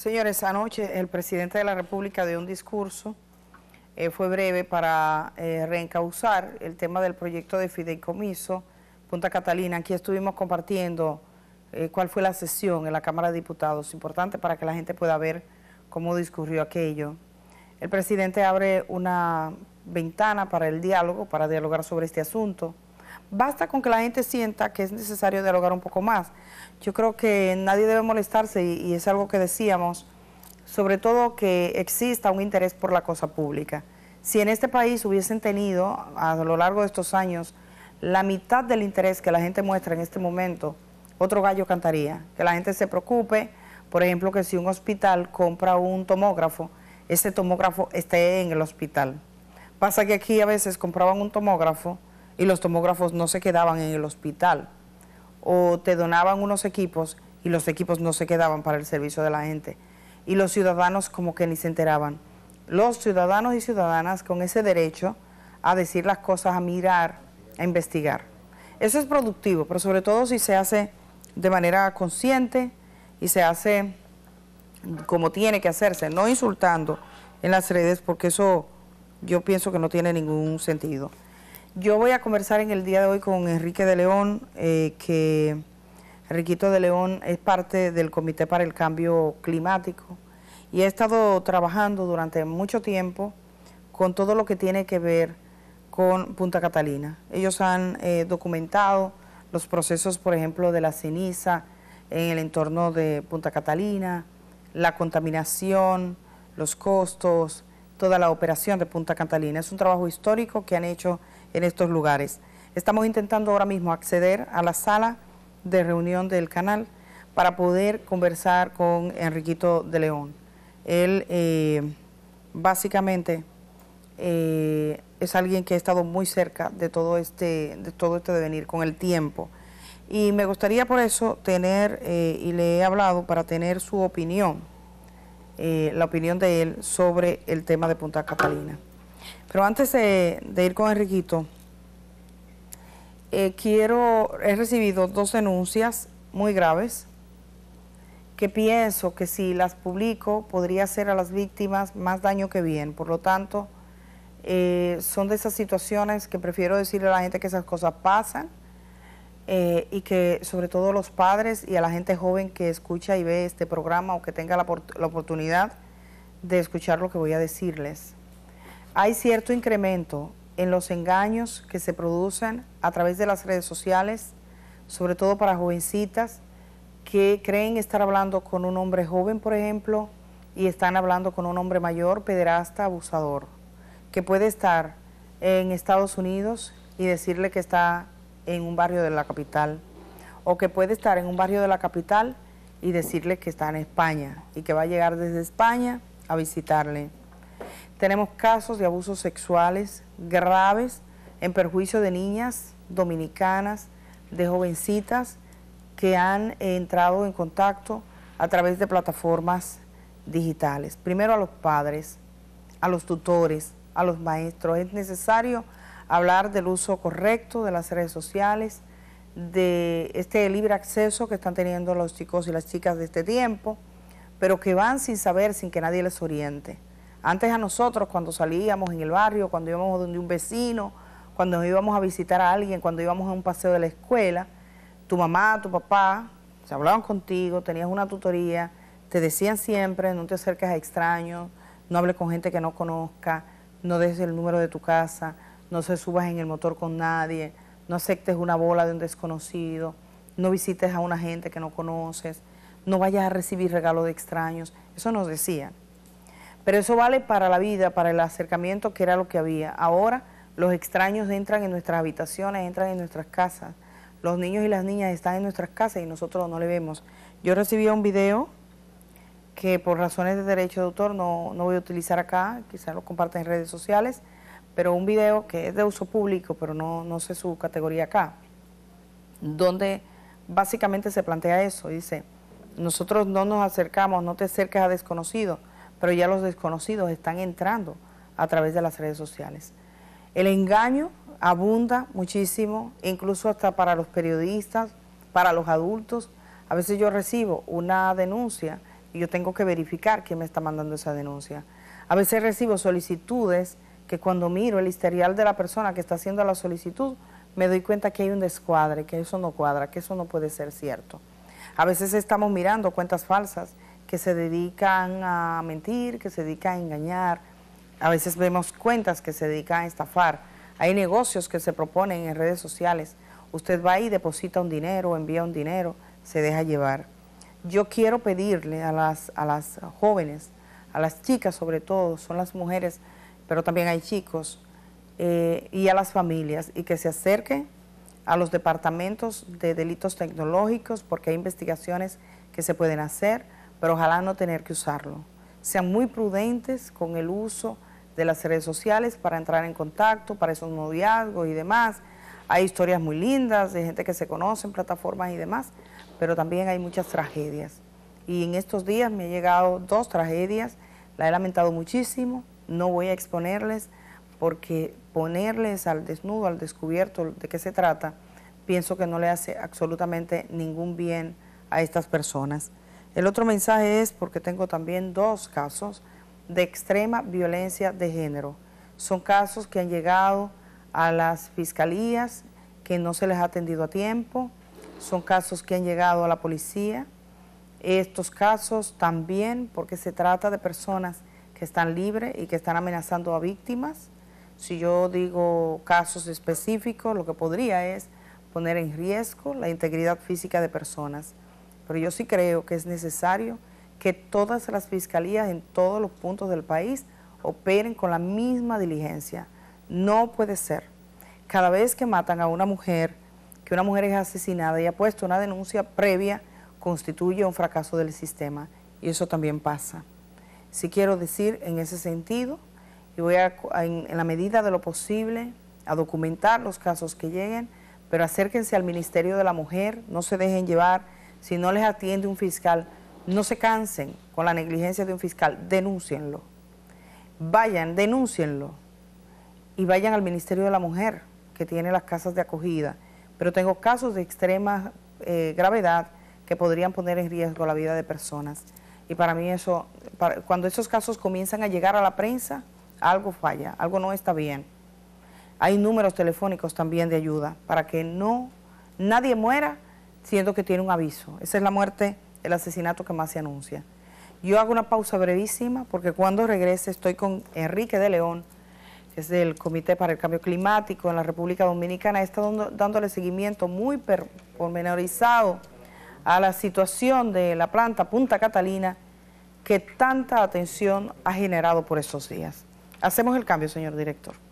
Señores, anoche el presidente de la República dio un discurso, eh, fue breve para eh, reencauzar el tema del proyecto de fideicomiso Punta Catalina. Aquí estuvimos compartiendo eh, cuál fue la sesión en la Cámara de Diputados, importante para que la gente pueda ver cómo discurrió aquello. El presidente abre una ventana para el diálogo, para dialogar sobre este asunto. Basta con que la gente sienta que es necesario dialogar un poco más. Yo creo que nadie debe molestarse y, es algo que decíamos, sobre todo que exista un interés por la cosa pública. Si en este país hubiesen tenido a lo largo de estos años la mitad del interés que la gente muestra en este momento, otro gallo cantaría. Que la gente se preocupe, por ejemplo, que si un hospital compra un tomógrafo, ese tomógrafo esté en el hospital. Pasa que aquí a veces compraban un tomógrafo y los tomógrafos no se quedaban en el hospital. O te donaban unos equipos y los equipos no se quedaban para el servicio de la gente. Y los ciudadanos como que ni se enteraban. Los ciudadanos y ciudadanas con ese derecho a decir las cosas, a mirar, a investigar. Eso es productivo, pero sobre todo si se hace de manera consciente y se hace como tiene que hacerse, no insultando en las redes, porque eso yo pienso que no tiene ningún sentido. Yo voy a conversar en el día de hoy con Enrique de León, eh, que Enriquito de León es parte del Comité para el Cambio Climático y ha estado trabajando durante mucho tiempo con todo lo que tiene que ver con Punta Catalina. Ellos han eh, documentado los procesos, por ejemplo, de la ceniza en el entorno de Punta Catalina, la contaminación, los costos, toda la operación de Punta Catalina. Es un trabajo histórico que han hecho en estos lugares. Estamos intentando ahora mismo acceder a la sala de reunión del canal para poder conversar con Enriquito de León. Él eh, básicamente eh, es alguien que ha estado muy cerca de todo este, de todo este devenir con el tiempo. Y me gustaría por eso tener, eh, y le he hablado para tener su opinión, la opinión de él sobre el tema de Punta Catalina. Pero antes de, ir con Enriquito, eh, quiero, he recibido dos denuncias muy graves que pienso que si las publico podría hacer a las víctimas más daño que bien. Por lo tanto, eh, son de esas situaciones que prefiero decirle a la gente que esas cosas pasan eh, y que sobre todo los padres y a la gente joven que escucha y ve este programa o que tenga la oportunidad de escuchar lo que voy a decirles hay cierto incremento en los engaños que se producen a través de las redes sociales, sobre todo para jovencitas que creen estar hablando con un hombre joven, por ejemplo, y están hablando con un hombre mayor, pederasta, abusador, que puede estar en Estados Unidos y decirle que está en un barrio de la capital, o que puede estar en un barrio de la capital y decirle que está en España y que va a llegar desde España a visitarle. Tenemos casos de abusos sexuales graves en perjuicio de niñas dominicanas, de jovencitas que han entrado en contacto a través de plataformas digitales. Primero a los padres, a los tutores, a los maestros. Es necesario hablar del uso correcto de las redes sociales, de este libre acceso que están teniendo los chicos y las chicas de este tiempo, pero que van sin saber, sin que nadie les oriente. Antes a nosotros, cuando salíamos en el barrio, cuando íbamos donde un vecino, cuando nos íbamos a visitar a alguien, cuando íbamos a un paseo de la escuela, tu mamá, tu papá, se hablaban contigo, tenías una tutoría, te decían siempre, no te acerques a extraños, no hables con gente que no conozca, no des el número de tu casa, no se subas en el motor con nadie, no aceptes una bola de un desconocido, no visites a una gente que no conoces, no vayas a recibir regalo de extraños. Eso nos decían. Pero eso vale para la vida, para el acercamiento que era lo que había. Ahora los extraños entran en nuestras habitaciones, entran en nuestras casas. Los niños y las niñas están en nuestras casas y nosotros no le vemos. Yo recibí un video que por razones de derecho de autor no, voy a utilizar acá, quizás lo compartan en redes sociales, pero un video que es de uso público, pero no, no sé su categoría acá, donde básicamente se plantea eso, dice, nosotros no nos acercamos, no te acerques a desconocidos, pero ya los desconocidos están entrando a través de las redes sociales. El engaño abunda muchísimo, incluso hasta para los periodistas, para los adultos. A veces yo recibo una denuncia y yo tengo que verificar quién me está mandando esa denuncia. A veces recibo solicitudes que cuando miro el historial de la persona que está haciendo la solicitud, me doy cuenta que hay un descuadre, que eso no cuadra, que eso no puede ser cierto. A veces estamos mirando cuentas falsas que se dedican a mentir, que se dedican a engañar. A veces vemos cuentas que se dedican a estafar. Hay negocios que se proponen en redes sociales. Usted va y deposita un dinero, envía un dinero, se deja llevar. Yo quiero pedirle a las, a las jóvenes, a las chicas sobre todo, son las mujeres, pero también hay chicos, eh, y a las familias, y que se acerquen a los departamentos de delitos tecnológicos, porque hay investigaciones que se pueden hacer pero ojalá no tener que usarlo. Sean muy prudentes con el uso de las redes sociales para entrar en contacto, para esos noviazgos y demás. Hay historias muy lindas de gente que se conoce en plataformas y demás, pero también hay muchas tragedias. Y en estos días me han llegado dos tragedias, la he lamentado muchísimo, no voy a exponerles porque ponerles al desnudo, al descubierto de qué se trata, pienso que no le hace absolutamente ningún bien a estas personas. El otro mensaje es porque tengo también dos casos de extrema violencia de género. Son casos que han llegado a las fiscalías, que no se les ha atendido a tiempo, son casos que han llegado a la policía. Estos casos también, porque se trata de personas que están libres y que están amenazando a víctimas. Si yo digo casos específicos, lo que podría es poner en riesgo la integridad física de personas. Pero yo sí creo que es necesario que todas las fiscalías en todos los puntos del país operen con la misma diligencia. No puede ser. Cada vez que matan a una mujer, que una mujer es asesinada y ha puesto una denuncia previa, constituye un fracaso del sistema. Y eso también pasa. Si quiero decir en ese sentido, y voy a, en la medida de lo posible, a documentar los casos que lleguen, pero acérquense al Ministerio de la Mujer, no se dejen llevar si no les atiende un fiscal, no se cansen con la negligencia de un fiscal, denúncienlo. Vayan, denúncienlo y vayan al Ministerio de la Mujer, que tiene las casas de acogida. Pero tengo casos de extrema eh, gravedad que podrían poner en riesgo la vida de personas. Y para mí eso, cuando esos casos comienzan a llegar a la prensa, algo falla, algo no está bien. Hay números telefónicos también de ayuda para que no nadie muera siendo que tiene un aviso. Esa es la muerte, el asesinato que más se anuncia. Yo hago una pausa brevísima porque cuando regrese estoy con Enrique de León, que es del Comité para el Cambio Climático en la República Dominicana, está dando, dándole seguimiento muy pormenorizado a la situación de la planta Punta Catalina que tanta atención ha generado por estos días. Hacemos el cambio, señor director.